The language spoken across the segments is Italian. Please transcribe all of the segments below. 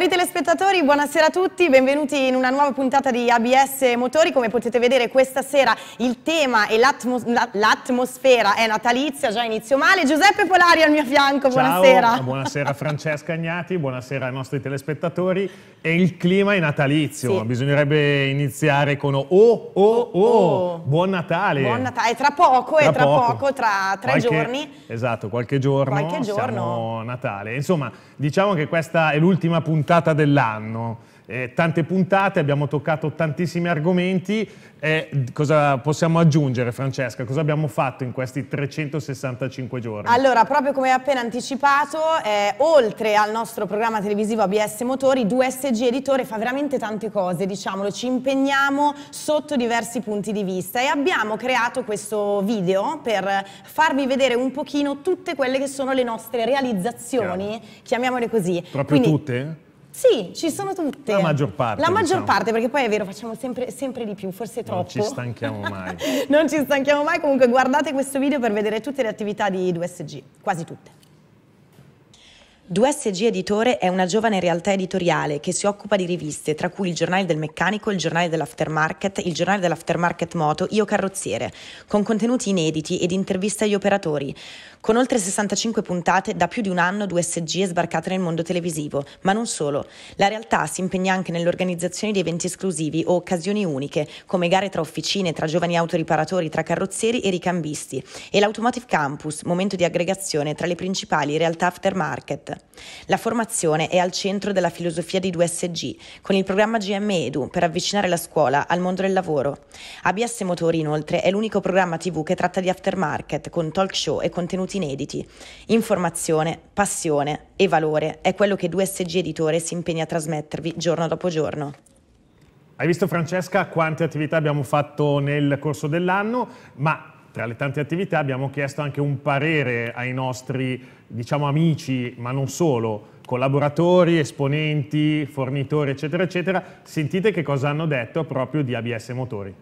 Cari telespettatori, buonasera a tutti, benvenuti in una nuova puntata di ABS Motori. Come potete vedere questa sera il tema e l'atmosfera è natalizia, già inizio male. Giuseppe Polari al mio fianco, buonasera. Ciao, buonasera Francesca Agnati, buonasera ai nostri telespettatori. E il clima è natalizio, sì. bisognerebbe iniziare con oh, oh, oh, oh, buon Natale. Buon Natale, tra poco, tra, tra poco. poco, tra tre qualche, giorni. Esatto, qualche giorno, qualche giorno. Natale. Insomma, diciamo che questa è l'ultima puntata puntata dell'anno. Eh, tante puntate, abbiamo toccato tantissimi argomenti. Eh, cosa possiamo aggiungere, Francesca? Cosa abbiamo fatto in questi 365 giorni? Allora, proprio come appena anticipato, eh, oltre al nostro programma televisivo ABS Motori, 2SG Editore fa veramente tante cose, diciamolo, ci impegniamo sotto diversi punti di vista e abbiamo creato questo video per farvi vedere un pochino tutte quelle che sono le nostre realizzazioni, Chiaro. chiamiamole così. Proprio Quindi, tutte? Sì, ci sono tutte. La maggior parte. La maggior diciamo. parte, perché poi è vero, facciamo sempre, sempre di più, forse troppo. Non ci stanchiamo mai. non ci stanchiamo mai, comunque guardate questo video per vedere tutte le attività di 2SG, quasi tutte. 2SG Editore è una giovane realtà editoriale che si occupa di riviste, tra cui il giornale del meccanico, il giornale dell'aftermarket, il giornale dell'aftermarket moto, Io Carrozziere, con contenuti inediti ed interviste agli operatori. Con oltre 65 puntate, da più di un anno 2SG è sbarcata nel mondo televisivo, ma non solo. La realtà si impegna anche nell'organizzazione di eventi esclusivi o occasioni uniche, come gare tra officine, tra giovani autoriparatori, tra carrozzieri e ricambisti, e l'Automotive Campus, momento di aggregazione tra le principali realtà aftermarket. La formazione è al centro della filosofia di 2SG, con il programma GM Edu per avvicinare la scuola al mondo del lavoro. ABS Motori, inoltre, è l'unico programma TV che tratta di aftermarket, con talk show e contenuti inediti. Informazione, passione e valore è quello che 2SG Editore si impegna a trasmettervi giorno dopo giorno. Hai visto Francesca quante attività abbiamo fatto nel corso dell'anno, ma tra le tante attività abbiamo chiesto anche un parere ai nostri diciamo, amici, ma non solo, collaboratori, esponenti, fornitori, eccetera, eccetera. Sentite che cosa hanno detto proprio di ABS Motori.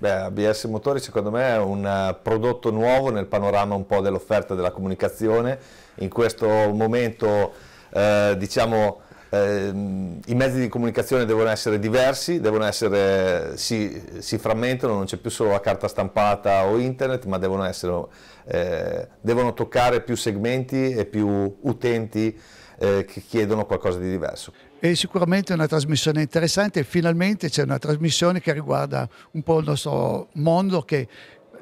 Beh, ABS Motori secondo me è un eh, prodotto nuovo nel panorama un po' dell'offerta della comunicazione. In questo momento, eh, diciamo, eh, i mezzi di comunicazione devono essere diversi, devono essere, si, si, frammentano, non c'è più solo la carta stampata o internet, ma devono, essere, eh, devono toccare più segmenti e più utenti eh, che chiedono qualcosa di diverso. È sicuramente una trasmissione interessante, finalmente c'è una trasmissione che riguarda un po' il nostro mondo che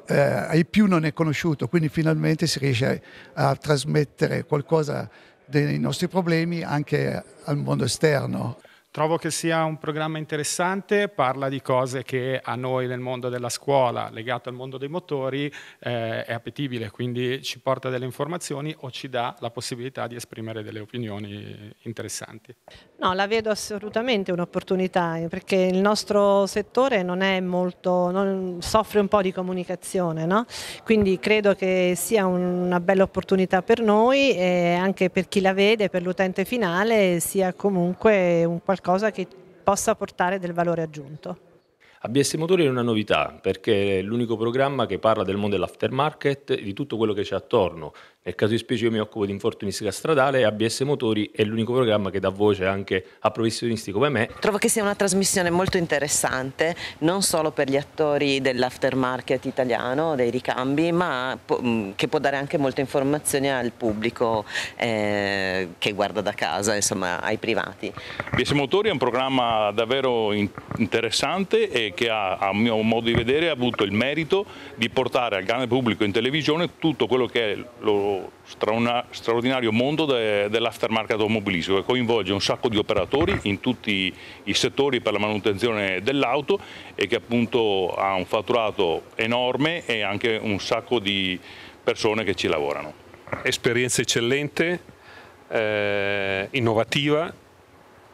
eh, ai più non è conosciuto, quindi finalmente si riesce a, a trasmettere qualcosa dei nostri problemi anche al mondo esterno. Trovo che sia un programma interessante, parla di cose che a noi nel mondo della scuola, legato al mondo dei motori, eh, è appetibile, quindi ci porta delle informazioni o ci dà la possibilità di esprimere delle opinioni interessanti. No, la vedo assolutamente un'opportunità, eh, perché il nostro settore non è molto, non, soffre un po' di comunicazione, no? quindi credo che sia una bella opportunità per noi e eh, anche per chi la vede, per l'utente finale, sia comunque un qualcosa qualcosa che possa portare del valore aggiunto. ABS Motori è una novità perché è l'unico programma che parla del mondo dell'aftermarket e di tutto quello che c'è attorno, nel caso di specie io mi occupo di infortunistica stradale e ABS Motori è l'unico programma che dà voce anche a professionisti come me. Trovo che sia una trasmissione molto interessante, non solo per gli attori dell'aftermarket italiano, dei ricambi, ma mm, che può dare anche molte informazioni al pubblico eh, che guarda da casa, insomma ai privati. ABS Motori è un programma davvero interessante e che ha, a mio modo di vedere, ha avuto il merito di portare al grande pubblico in televisione tutto quello che è lo strauna, straordinario mondo de, dell'aftermarket automobilistico che coinvolge un sacco di operatori in tutti i settori per la manutenzione dell'auto e che appunto ha un fatturato enorme e anche un sacco di persone che ci lavorano. Esperienza eccellente, eh, innovativa,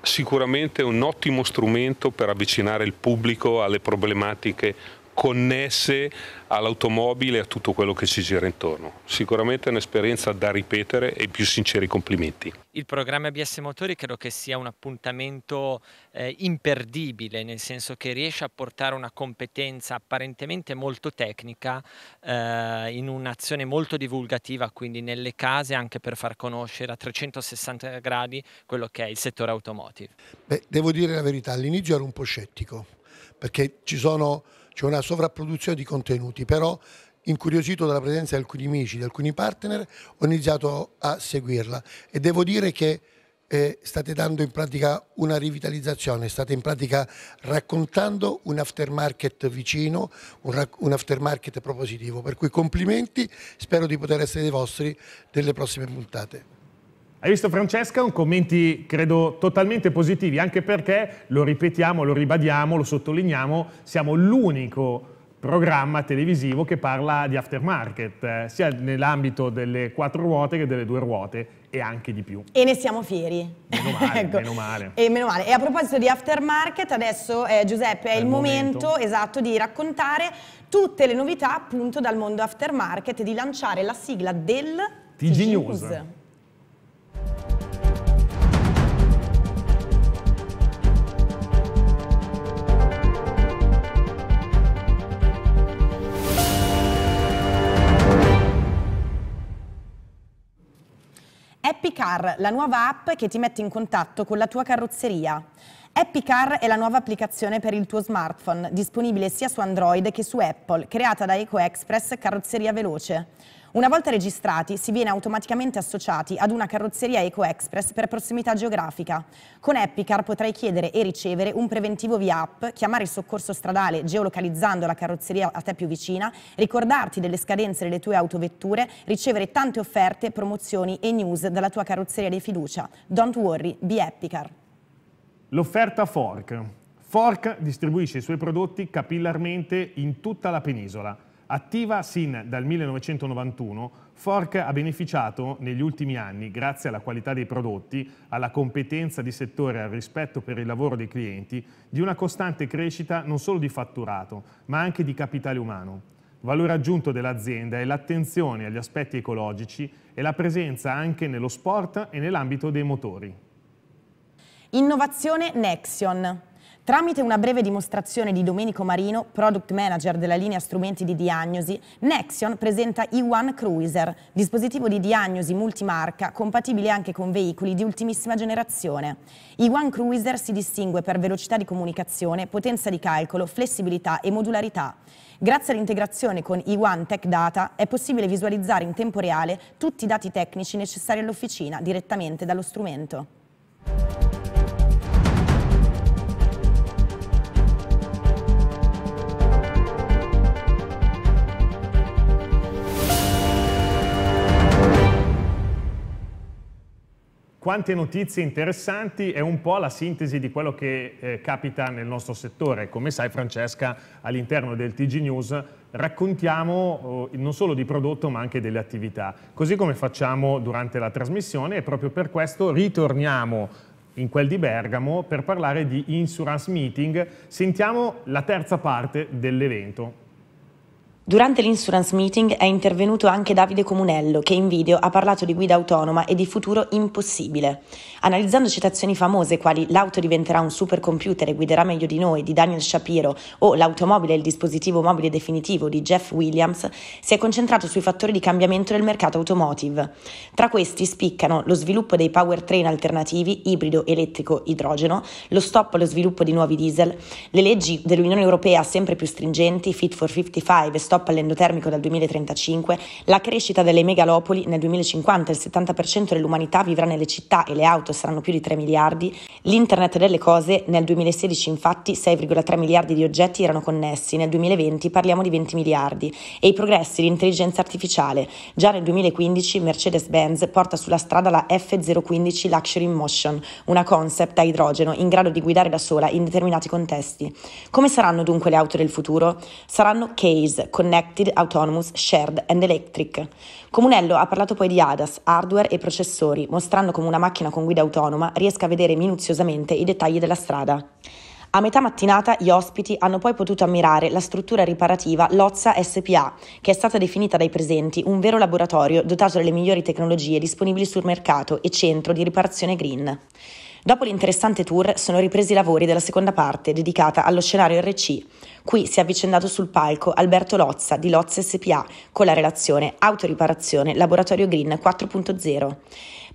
sicuramente un ottimo strumento per avvicinare il pubblico alle problematiche connesse all'automobile e a tutto quello che ci gira intorno. Sicuramente è un'esperienza da ripetere e più sinceri complimenti. Il programma ABS Motori credo che sia un appuntamento eh, imperdibile, nel senso che riesce a portare una competenza apparentemente molto tecnica eh, in un'azione molto divulgativa, quindi nelle case anche per far conoscere a 360 gradi quello che è il settore automotive. Beh, devo dire la verità, all'inizio ero un po' scettico perché ci sono c'è una sovrapproduzione di contenuti, però incuriosito dalla presenza di alcuni amici, di alcuni partner, ho iniziato a seguirla e devo dire che eh, state dando in pratica una rivitalizzazione, state in pratica raccontando un aftermarket vicino, un, un aftermarket propositivo, per cui complimenti, spero di poter essere dei vostri nelle prossime puntate. Hai visto Francesca? Un commenti credo totalmente positivi, anche perché lo ripetiamo, lo ribadiamo, lo sottolineiamo, siamo l'unico programma televisivo che parla di aftermarket, eh, sia nell'ambito delle quattro ruote che delle due ruote e anche di più. E ne siamo fieri. Meno male, ecco. meno male. E meno male. E a proposito di aftermarket, adesso eh, Giuseppe è, è il momento. momento esatto di raccontare tutte le novità appunto dal mondo aftermarket e di lanciare la sigla del TG, TG News. News. Happy Car, la nuova app che ti mette in contatto con la tua carrozzeria. Happy Car è la nuova applicazione per il tuo smartphone, disponibile sia su Android che su Apple, creata da EcoExpress Carrozzeria Veloce. Una volta registrati si viene automaticamente associati ad una carrozzeria Eco Express per prossimità geografica. Con Epicar potrai chiedere e ricevere un preventivo via app, chiamare il soccorso stradale geolocalizzando la carrozzeria a te più vicina, ricordarti delle scadenze delle tue autovetture, ricevere tante offerte, promozioni e news dalla tua carrozzeria di fiducia. Don't worry, be Epicar. L'offerta Fork. Fork distribuisce i suoi prodotti capillarmente in tutta la penisola. Attiva sin dal 1991, Fork ha beneficiato negli ultimi anni, grazie alla qualità dei prodotti, alla competenza di settore e al rispetto per il lavoro dei clienti, di una costante crescita non solo di fatturato, ma anche di capitale umano. Valore aggiunto dell'azienda è l'attenzione agli aspetti ecologici e la presenza anche nello sport e nell'ambito dei motori. Innovazione Nexion. Tramite una breve dimostrazione di Domenico Marino, product manager della linea strumenti di diagnosi, Nexion presenta E1 Cruiser, dispositivo di diagnosi multimarca compatibile anche con veicoli di ultimissima generazione. E1 Cruiser si distingue per velocità di comunicazione, potenza di calcolo, flessibilità e modularità. Grazie all'integrazione con E1 Tech Data è possibile visualizzare in tempo reale tutti i dati tecnici necessari all'officina direttamente dallo strumento. quante notizie interessanti è un po' la sintesi di quello che eh, capita nel nostro settore. Come sai Francesca, all'interno del TG News raccontiamo eh, non solo di prodotto ma anche delle attività, così come facciamo durante la trasmissione e proprio per questo ritorniamo in quel di Bergamo per parlare di Insurance Meeting. Sentiamo la terza parte dell'evento. Durante l'insurance meeting è intervenuto anche Davide Comunello, che in video ha parlato di guida autonoma e di futuro impossibile. Analizzando citazioni famose quali l'auto diventerà un supercomputer e guiderà meglio di noi di Daniel Shapiro o l'automobile è il dispositivo mobile definitivo di Jeff Williams, si è concentrato sui fattori di cambiamento del mercato automotive. Tra questi spiccano lo sviluppo dei powertrain alternativi ibrido, elettrico, idrogeno, lo stop allo sviluppo di nuovi diesel, le leggi dell'Unione Europea sempre più stringenti, Fit for 55 e stop all'endotermico dal 2035, la crescita delle megalopoli nel 2050, il 70% dell'umanità vivrà nelle città e le auto saranno più di 3 miliardi, l'internet delle cose nel 2016 infatti 6,3 miliardi di oggetti erano connessi, nel 2020 parliamo di 20 miliardi e i progressi di intelligenza artificiale. Già nel 2015 Mercedes-Benz porta sulla strada la F015 Luxury in Motion, una concept a idrogeno in grado di guidare da sola in determinati contesti. Come saranno dunque le auto del futuro? Saranno case con Connected, Autonomous, Shared and Electric. Comunello ha parlato poi di ADAS, hardware e processori, mostrando come una macchina con guida autonoma riesca a vedere minuziosamente i dettagli della strada. A metà mattinata gli ospiti hanno poi potuto ammirare la struttura riparativa Lozza SPA, che è stata definita dai presenti un vero laboratorio dotato delle migliori tecnologie disponibili sul mercato e centro di riparazione green. Dopo l'interessante tour sono ripresi i lavori della seconda parte dedicata allo scenario RC. Qui si è avvicendato sul palco Alberto Lozza di Lozza SPA con la relazione Autoriparazione Laboratorio Green 4.0.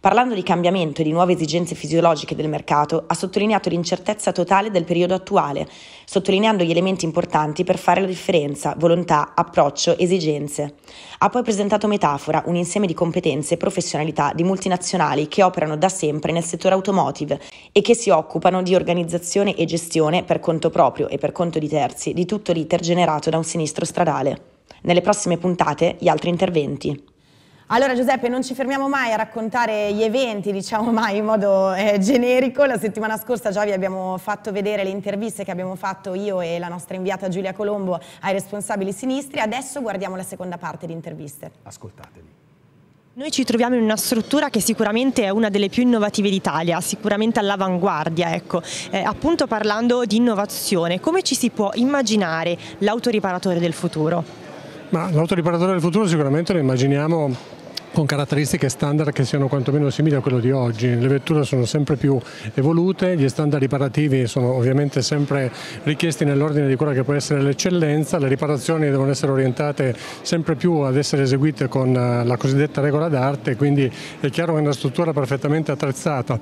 Parlando di cambiamento e di nuove esigenze fisiologiche del mercato, ha sottolineato l'incertezza totale del periodo attuale, sottolineando gli elementi importanti per fare la differenza, volontà, approccio, esigenze. Ha poi presentato Metafora, un insieme di competenze e professionalità di multinazionali che operano da sempre nel settore automotive e che si occupano di organizzazione e gestione per conto proprio e per conto di terzi di tutto l'iter generato da un sinistro stradale. Nelle prossime puntate gli altri interventi. Allora Giuseppe, non ci fermiamo mai a raccontare gli eventi, diciamo mai in modo eh, generico. La settimana scorsa già vi abbiamo fatto vedere le interviste che abbiamo fatto io e la nostra inviata Giulia Colombo ai responsabili sinistri. Adesso guardiamo la seconda parte di interviste. Ascoltateli. Noi ci troviamo in una struttura che sicuramente è una delle più innovative d'Italia, sicuramente all'avanguardia, ecco. eh, appunto parlando di innovazione, come ci si può immaginare l'autoriparatore del futuro? l'autoriparatore del futuro sicuramente lo immaginiamo con caratteristiche standard che siano quantomeno simili a quello di oggi. Le vetture sono sempre più evolute, gli standard riparativi sono ovviamente sempre richiesti nell'ordine di quella che può essere l'eccellenza, le riparazioni devono essere orientate sempre più ad essere eseguite con eh, la cosiddetta regola d'arte, quindi è chiaro che è una struttura perfettamente attrezzata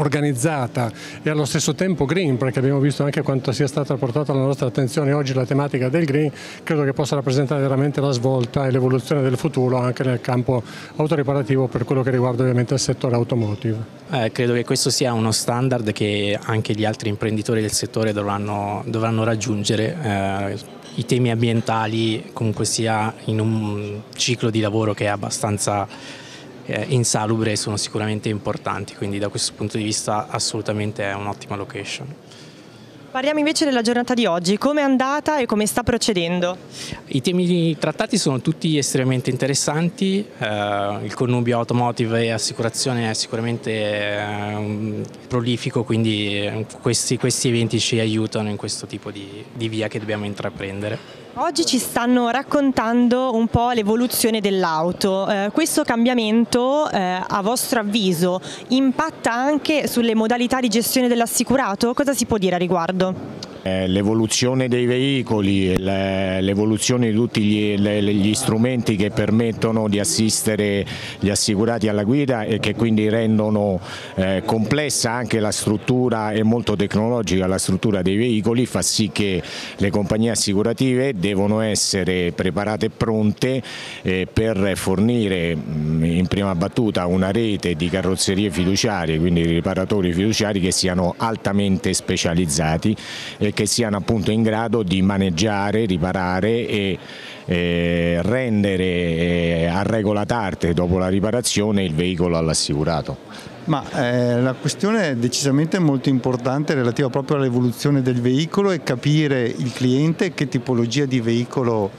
organizzata e allo stesso tempo green, perché abbiamo visto anche quanto sia stata portata alla nostra attenzione oggi la tematica del green, credo che possa rappresentare veramente la svolta e l'evoluzione del futuro anche nel campo autoriparativo per quello che riguarda ovviamente il settore automotive. Eh, credo che questo sia uno standard che anche gli altri imprenditori del settore dovranno, dovranno raggiungere. Eh, I temi ambientali comunque sia in un ciclo di lavoro che è abbastanza eh, insalubre sono sicuramente importanti, quindi da questo punto di vista assolutamente è un'ottima location. Parliamo invece della giornata di oggi, come è andata e come sta procedendo? I temi trattati sono tutti estremamente interessanti, eh, il connubio automotive e assicurazione è sicuramente eh, prolifico, quindi eh, questi, questi, eventi ci aiutano in questo tipo di, di via che dobbiamo intraprendere. Oggi ci stanno raccontando un po' l'evoluzione dell'auto. Eh, questo cambiamento eh, a vostro avviso impatta anche sulle modalità di gestione dell'assicurato? Cosa si può dire a riguardo? Eh, l'evoluzione dei veicoli, eh, l'evoluzione di tutti gli, gli, strumenti che permettono di assistere gli assicurati alla guida e che quindi rendono eh, complessa anche la struttura e molto tecnologica la struttura dei veicoli fa sì che le compagnie assicurative devono essere preparate e pronte per fornire mm, in prima battuta una rete di carrozzerie fiduciarie, quindi riparatori fiduciari che siano altamente specializzati e che siano appunto in grado di maneggiare, riparare e eh, rendere eh, a regola tarte dopo la riparazione il veicolo all'assicurato. Ma eh, la questione è decisamente molto importante relativa proprio all'evoluzione del veicolo e capire il cliente che tipologia di veicolo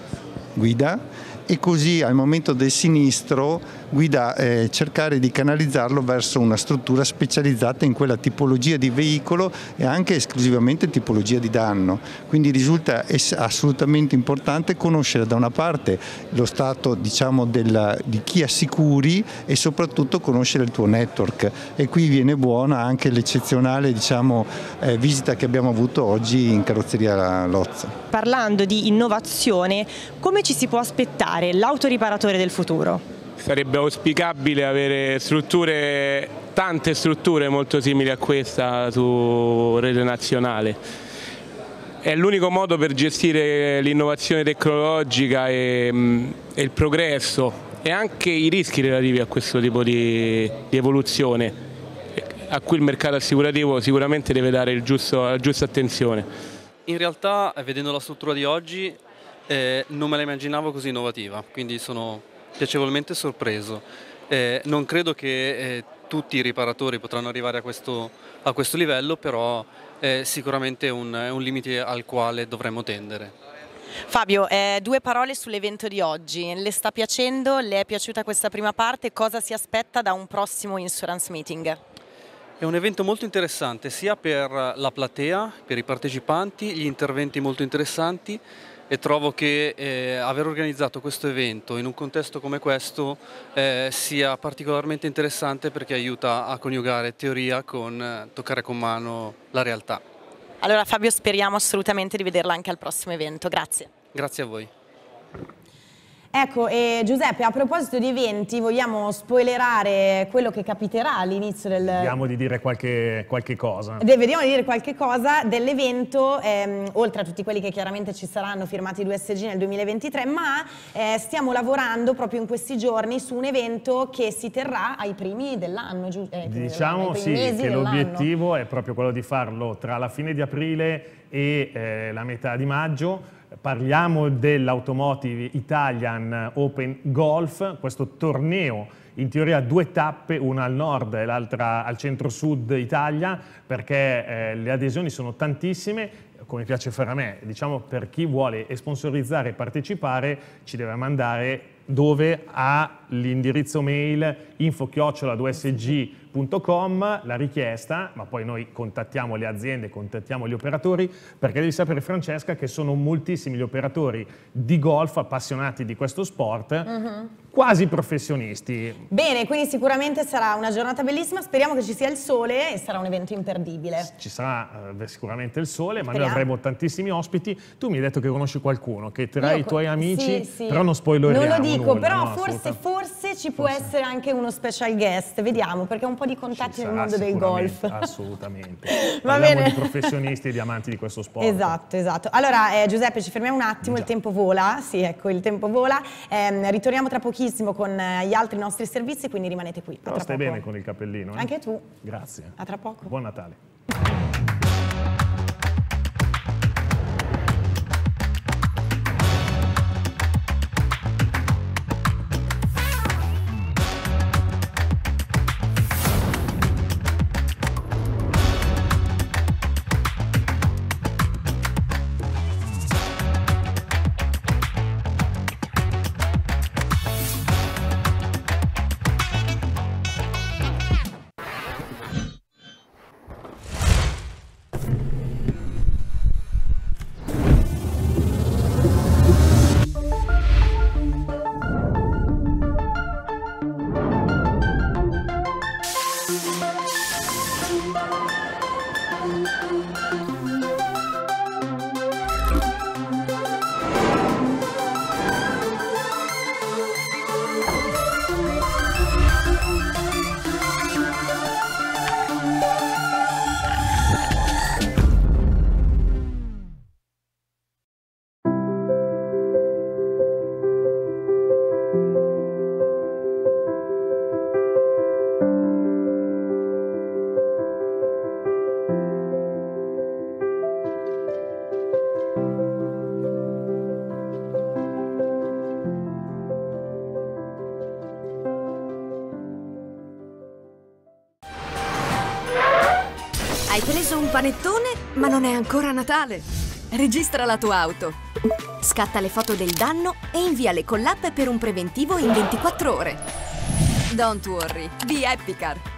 guida e così al momento del sinistro guida, eh, cercare di canalizzarlo verso una struttura specializzata in quella tipologia di veicolo e anche esclusivamente tipologia di danno. Quindi risulta assolutamente importante conoscere da una parte lo stato diciamo, della, di chi assicuri e soprattutto conoscere il tuo network e qui viene buona anche l'eccezionale diciamo, eh, visita che abbiamo avuto oggi in carrozzeria Lozza. Parlando di innovazione, come ci si può aspettare l'autoriparatore del futuro? sarebbe auspicabile avere strutture, tante strutture molto simili a questa su rete nazionale. È l'unico modo per gestire l'innovazione tecnologica e, mm, e, il progresso e anche i rischi relativi a questo tipo di, di evoluzione a cui il mercato assicurativo sicuramente deve dare giusto, la giusta attenzione. In realtà eh, vedendo la struttura di oggi eh, non me la immaginavo così innovativa, quindi sono piacevolmente sorpreso. Eh, non credo che eh, tutti i riparatori potranno arrivare a questo, a questo livello, però eh, è sicuramente un, è un limite al quale dovremmo tendere. Fabio, eh, due parole sull'evento di oggi. Le sta piacendo? Le è piaciuta questa prima parte? Cosa si aspetta da un prossimo insurance meeting? È un evento molto interessante sia per la platea, per i partecipanti, gli interventi molto interessanti, e trovo che eh, aver organizzato questo evento in un contesto come questo eh, sia particolarmente interessante perché aiuta a coniugare teoria con eh, toccare con mano la realtà. Allora Fabio speriamo assolutamente di vederla anche al prossimo evento, grazie. Grazie a voi. Ecco, e Giuseppe, a proposito di eventi, vogliamo spoilerare quello che capiterà all'inizio del... Vediamo di dire qualche, qualche cosa. De, vediamo di dire qualche cosa dell'evento, ehm, oltre a tutti quelli che chiaramente ci saranno firmati 2 SG nel 2023, ma eh, stiamo lavorando proprio in questi giorni su un evento che si terrà ai primi dell'anno, giusto? Eh, diciamo sì, che l'obiettivo è proprio quello di farlo tra la fine di aprile e eh, la metà di maggio, Parliamo dell'Automotive Italian Open Golf, questo torneo in teoria due tappe, una al nord e l'altra al centro-sud Italia, perché eh, le adesioni sono tantissime come piace fare a me, diciamo per chi vuole sponsorizzare e partecipare ci deve mandare dove ha l'indirizzo mail info-usg.com la richiesta, ma poi noi contattiamo le aziende, contattiamo gli operatori, perché devi sapere Francesca che sono moltissimi gli operatori di golf appassionati di questo sport uh-huh quasi professionisti. Bene, quindi sicuramente sarà una giornata bellissima, speriamo che ci sia il sole e sarà un evento imperdibile. Ci sarà eh, sicuramente il sole, speriamo. ma noi avremo tantissimi ospiti. Tu mi hai detto che conosci qualcuno, che tra Io i tuoi amici, sì, sì. però non spoileriamo Non lo dico, nulla, però no, forse, forse, ci può forse. essere anche uno special guest, vediamo, perché ho un po' di contatti nel mondo del golf. Assolutamente. Va Parliamo bene. di professionisti e di amanti di questo sport. Esatto, esatto. Allora eh, Giuseppe ci fermiamo un attimo, Già. il tempo vola, sì ecco il tempo vola, eh, ritorniamo tra pochino pochissimo con eh, gli altri nostri servizi, quindi rimanete qui. Però stai poco. bene con il cappellino. Eh? Anche tu. Grazie. A tra poco. Buon Natale. Música ancora Natale! Registra la tua auto. Scatta le foto del danno e inviale con l'app per un preventivo in 24 ore. Don't worry, di Epicar!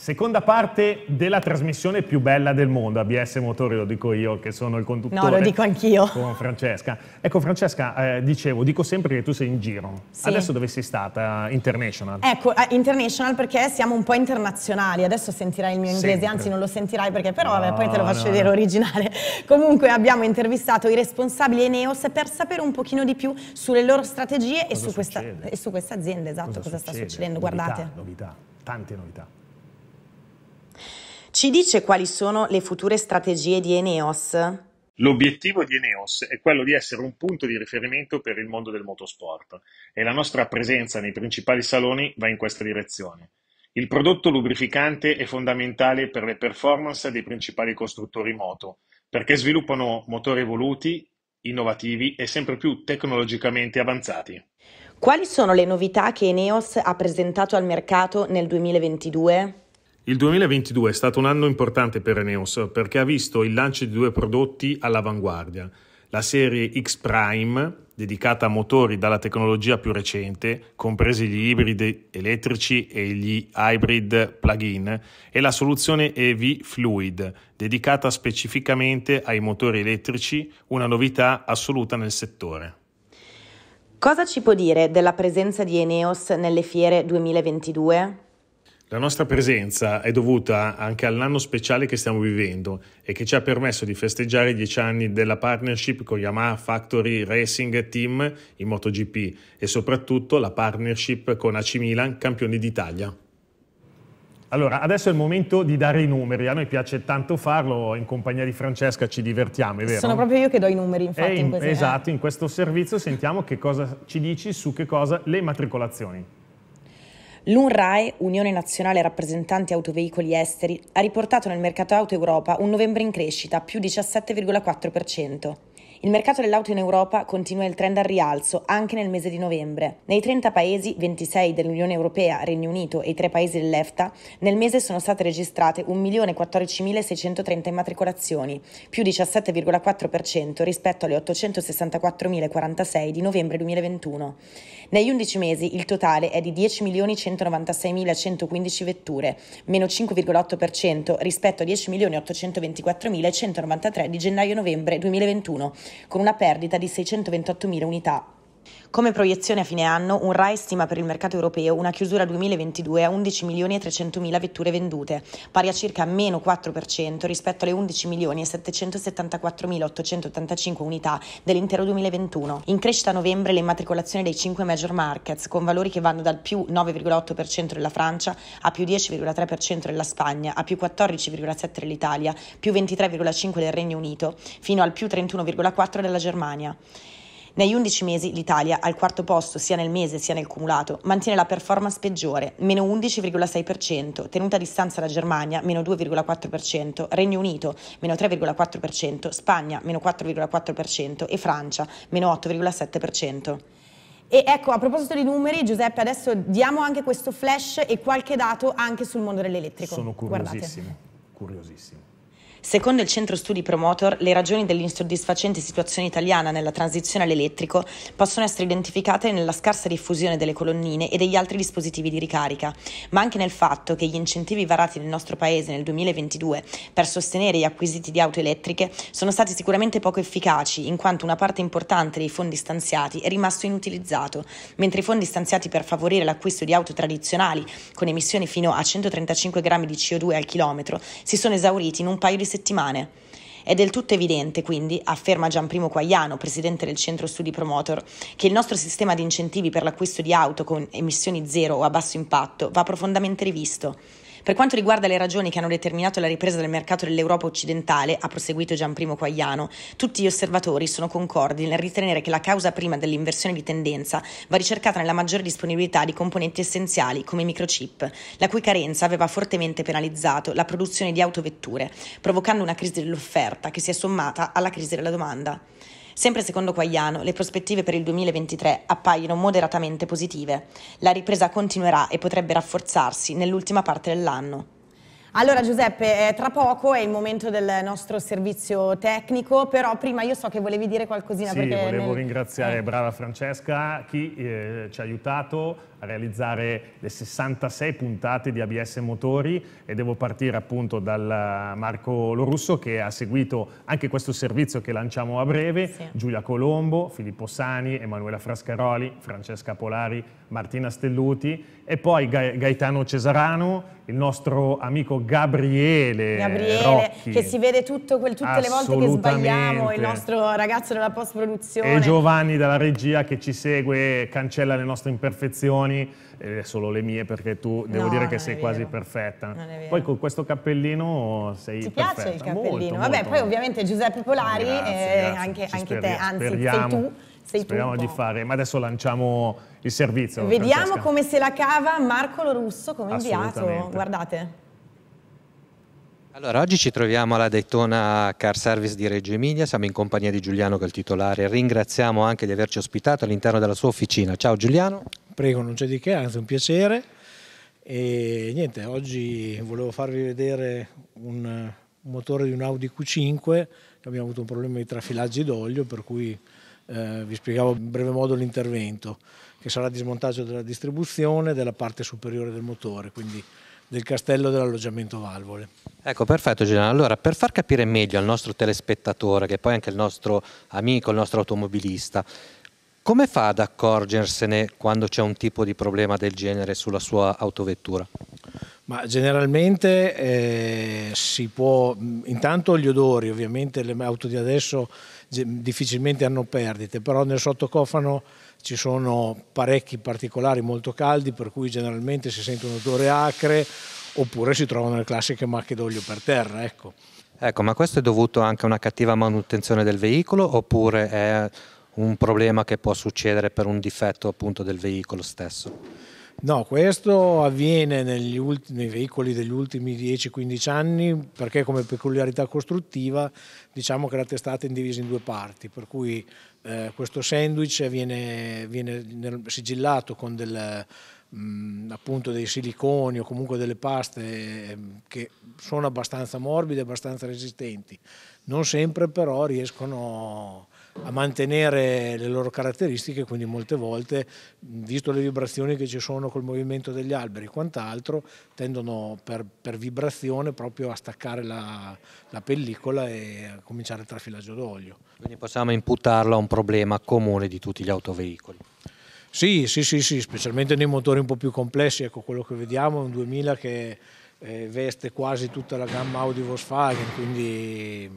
Seconda parte della trasmissione più bella del mondo, ABS Motori, lo dico io che sono il conduttore. No, lo dico anch'io. Con Francesca. Ecco Francesca, eh, dicevo, dico sempre che tu sei in giro. Sì. Adesso dove sei stata? International. Ecco, eh, international perché siamo un po' internazionali. Adesso sentirai il mio inglese, sempre. anzi non lo sentirai perché però, no, vabbè, poi te lo faccio no, vedere no. originale. Comunque abbiamo intervistato i responsabili Eneos per sapere un pochino di più sulle loro strategie e su, questa, e su, questa, azienda, esatto, cosa, cosa sta succedendo. Novità, Guardate. Novità, tante novità. Ci dice quali sono le future strategie di Eneos? L'obiettivo di Eneos è quello di essere un punto di riferimento per il mondo del motorsport e la nostra presenza nei principali saloni va in questa direzione. Il prodotto lubrificante è fondamentale per le performance dei principali costruttori moto, perché sviluppano motori evoluti, innovativi e sempre più tecnologicamente avanzati. Quali sono le novità che Eneos ha presentato al mercato nel 2022? Il 2022 è stato un anno importante per Eneos perché ha visto il lancio di due prodotti all'avanguardia, la serie X Prime, dedicata a motori dalla tecnologia più recente, compresi gli ibridi elettrici e gli hybrid plug-in, e la soluzione EV Fluid, dedicata specificamente ai motori elettrici, una novità assoluta nel settore. Cosa ci può dire della presenza di Eneos nelle fiere 2022? La nostra presenza è dovuta anche all'anno speciale che stiamo vivendo e che ci ha permesso di festeggiare i dieci anni della partnership con Yamaha Factory Racing Team in MotoGP e soprattutto la partnership con AC Milan, campioni d'Italia. Allora, adesso è il momento di dare i numeri, a noi piace tanto farlo, in compagnia di Francesca ci divertiamo, è vero? Sono proprio io che do i numeri, infatti. Eh, in, in queste... Esatto, eh. in questo servizio sentiamo che cosa ci dici su che cosa le matricolazioni. L'UNRAE, Unione Nazionale Rappresentanti Autoveicoli Esteri, ha riportato nel mercato auto Europa un novembre in crescita, più 17,4%. Il mercato dell'auto in Europa continua il trend al rialzo anche nel mese di novembre. Nei 30 paesi, 26 dell'Unione Europea, Regno Unito e i 3 paesi dell'EFTA, nel mese sono state registrate 1.014.630 immatricolazioni, più 17,4% rispetto alle 864.046 di novembre 2021. Negli 11 mesi il totale è di 10.196.115 vetture, meno 5,8% rispetto a 10.824.193 di gennaio-novembre 2021, con una perdita di 628.000 unità come proiezione a fine anno, un RAI stima per il mercato europeo una chiusura 2022 a 11 milioni e 300 mila vetture vendute, pari a circa meno 4% rispetto alle 11 milioni e 774 mila 885 unità dell'intero 2021. In crescita a novembre le immatricolazioni dei 5 major markets, con valori che vanno dal più 9,8% della Francia a più 10,3% della Spagna, a più 14,7% dell'Italia, più 23,5% del Regno Unito, fino al più 31,4% della Germania. Negli 11 mesi l'Italia, al quarto posto sia nel mese sia nel cumulato, mantiene la performance peggiore, meno 11,6%, tenuta a distanza la Germania, meno 2,4%, Regno Unito, meno 3,4%, Spagna, meno 4,4% e Francia, meno 8,7%. E ecco, a proposito di numeri, Giuseppe, adesso diamo anche questo flash e qualche dato anche sul mondo dell'elettrico. Sono curiosissimo, Guardate. curiosissimo. Secondo il centro studi Promotor, le ragioni dell'insoddisfacente situazione italiana nella transizione all'elettrico possono essere identificate nella scarsa diffusione delle colonnine e degli altri dispositivi di ricarica, ma anche nel fatto che gli incentivi varati nel nostro paese nel 2022 per sostenere gli acquisiti di auto elettriche sono stati sicuramente poco efficaci, in quanto una parte importante dei fondi stanziati è rimasto inutilizzato, mentre i fondi stanziati per favorire l'acquisto di auto tradizionali con emissioni fino a 135 grammi di CO2 al chilometro si sono esauriti in un paio di settimane. È del tutto evidente, quindi, afferma Gianprimo Quagliano, presidente del Centro Studi Promotor, che il nostro sistema di incentivi per l'acquisto di auto con emissioni zero o a basso impatto va profondamente rivisto. Per quanto riguarda le ragioni che hanno determinato la ripresa del mercato dell'Europa occidentale, ha proseguito Gianprimo Quagliano, tutti gli osservatori sono concordi nel ritenere che la causa prima dell'inversione di tendenza va ricercata nella maggiore disponibilità di componenti essenziali come i microchip, la cui carenza aveva fortemente penalizzato la produzione di autovetture, provocando una crisi dell'offerta che si è sommata alla crisi della domanda. Sempre secondo Quagliano, le prospettive per il 2023 appaiono moderatamente positive. La ripresa continuerà e potrebbe rafforzarsi nell'ultima parte dell'anno. Allora Giuseppe, tra poco è il momento del nostro servizio tecnico, però prima io so che volevi dire qualcosina. Sì, volevo nel... ringraziare eh. brava Francesca, chi eh, ci ha aiutato a realizzare le 66 puntate di ABS Motori e devo partire appunto dal Marco Lorusso che ha seguito anche questo servizio che lanciamo a breve, sì. Giulia Colombo, Filippo Sani, Emanuela Frascaroli, Francesca Polari, Martina Stelluti e poi Ga Gaetano Cesarano, il nostro amico Gabriele, Gabriele Rocchi. che si vede tutto quel, tutte le volte che sbagliamo, il nostro ragazzo della post-produzione. E Giovanni dalla regia che ci segue, cancella le nostre imperfezioni opinioni, eh, solo le mie perché tu devo no, dire che sei quasi perfetta. Poi con questo cappellino sei Ti perfetta. piace il cappellino? Molto, Vabbè, molto. poi ovviamente Giuseppe Polari, grazie, eh, grazie. anche, anche te, anzi speriamo, sei tu. Sei speriamo di fare, ma adesso lanciamo il servizio. Vediamo Francesca. come se la cava Marco Lorusso come inviato, guardate. Allora, oggi ci troviamo alla Daytona Car Service di Reggio Emilia, siamo in compagnia di Giuliano che è il titolare, ringraziamo anche di averci ospitato all'interno della sua officina. Ciao Giuliano. Prego, non c'è di che, anzi un piacere. E niente, oggi volevo farvi vedere un motore di un Audi Q5 abbiamo avuto un problema di trafilaggi d'olio, per cui eh, vi spiegavo in breve modo l'intervento, che sarà di smontaggio della distribuzione della parte superiore del motore, quindi del castello dell'alloggiamento valvole. Ecco, perfetto Generale. Allora, per far capire meglio al nostro telespettatore, che poi è anche il nostro amico, il nostro automobilista, come fa ad accorgersene quando c'è un tipo di problema del genere sulla sua autovettura? Ma generalmente eh, si può, intanto gli odori, ovviamente le auto di adesso difficilmente hanno perdite, però nel sottocofano ci sono parecchi particolari molto caldi per cui generalmente si sente un odore acre oppure si trovano le classiche macchie d'olio per terra. Ecco. ecco, ma questo è dovuto anche a una cattiva manutenzione del veicolo oppure è un problema che può succedere per un difetto appunto del veicolo stesso. No, questo avviene negli ultimi, nei veicoli degli ultimi 10-15 anni perché come peculiarità costruttiva diciamo che la testata è divisa in due parti, per cui eh, questo sandwich viene, viene sigillato con del, mh, mm, dei siliconi o comunque delle paste ehm, che sono abbastanza morbide, abbastanza resistenti, non sempre però riescono a mantenere le loro caratteristiche, quindi molte volte, visto le vibrazioni che ci sono col movimento degli alberi e quant'altro, tendono per, per, vibrazione proprio a staccare la, la, pellicola e a cominciare il trafilaggio d'olio. Quindi possiamo imputarlo a un problema comune di tutti gli autoveicoli. Sì, sì, sì, sì, specialmente nei motori un po' più complessi, ecco quello che vediamo è un 2000 che eh, veste quasi tutta la gamma Audi Volkswagen, quindi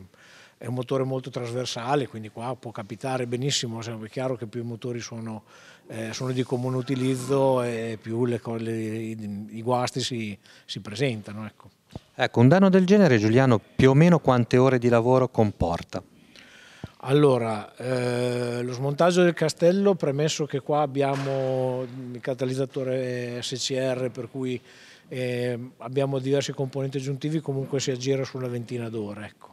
è un motore molto trasversale, quindi qua può capitare benissimo, cioè, è chiaro che più i motori sono, eh, sono di comune utilizzo e più le, le, i, guasti si, si presentano. Ecco. ecco, un danno del genere Giuliano più o meno quante ore di lavoro comporta? Allora, eh, lo smontaggio del castello, premesso che qua abbiamo il catalizzatore SCR, per cui eh, abbiamo diversi componenti aggiuntivi, comunque si aggira sulla ventina d'ore. Ecco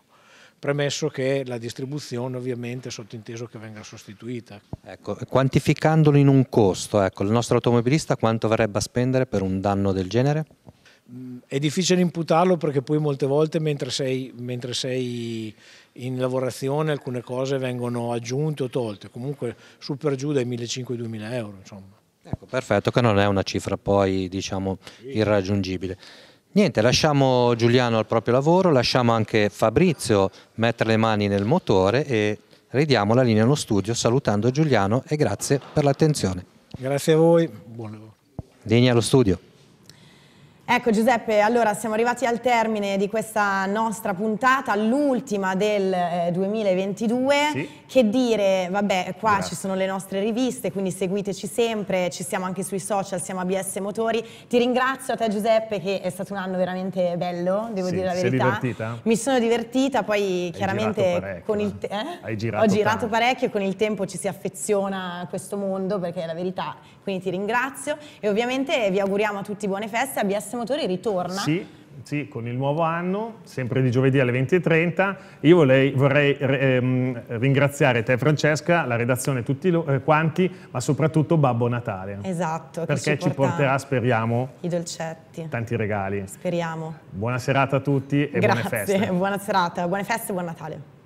premesso che la distribuzione ovviamente è sottinteso che venga sostituita. Ecco, quantificandolo in un costo, ecco, il nostro automobilista quanto verrebbe a spendere per un danno del genere? È difficile imputarlo perché poi molte volte mentre sei, mentre sei in lavorazione alcune cose vengono aggiunte o tolte, comunque su per giù dai 1.500-2.000 euro. Insomma. Ecco, perfetto, che non è una cifra poi diciamo irraggiungibile. Niente, lasciamo Giuliano al proprio lavoro, lasciamo anche Fabrizio mettere le mani nel motore e ridiamo la linea allo studio salutando Giuliano e grazie per l'attenzione. Grazie a voi, buon lavoro. Linea allo studio. Ecco Giuseppe, allora siamo arrivati al termine di questa nostra puntata, l'ultima del eh, 2022. Sì. Che dire, vabbè, qua Grazie. ci sono le nostre riviste, quindi seguiteci sempre, ci siamo anche sui social, siamo ABS Motori. Ti ringrazio a te Giuseppe che è stato un anno veramente bello, devo sì, dire la verità. Sei divertita? Mi sono divertita, poi Hai chiaramente con il eh? eh? Hai girato ho girato tanto. parecchio, con il tempo ci si affeziona a questo mondo perché la verità quindi ti ringrazio e ovviamente vi auguriamo a tutti buone feste. ABS Motori ritorna. Sì. Sì, con il nuovo anno, sempre di giovedì alle 20.30. Io vorrei, vorrei ehm, ringraziare te Francesca, la redazione, tutti lo, eh, quanti, ma soprattutto Babbo Natale. Esatto. Perché ci, ci, porterà, speriamo, i dolcetti. Tanti regali. Speriamo. Buona serata a tutti e Grazie. buone feste. Buona serata, buone feste e buon Natale.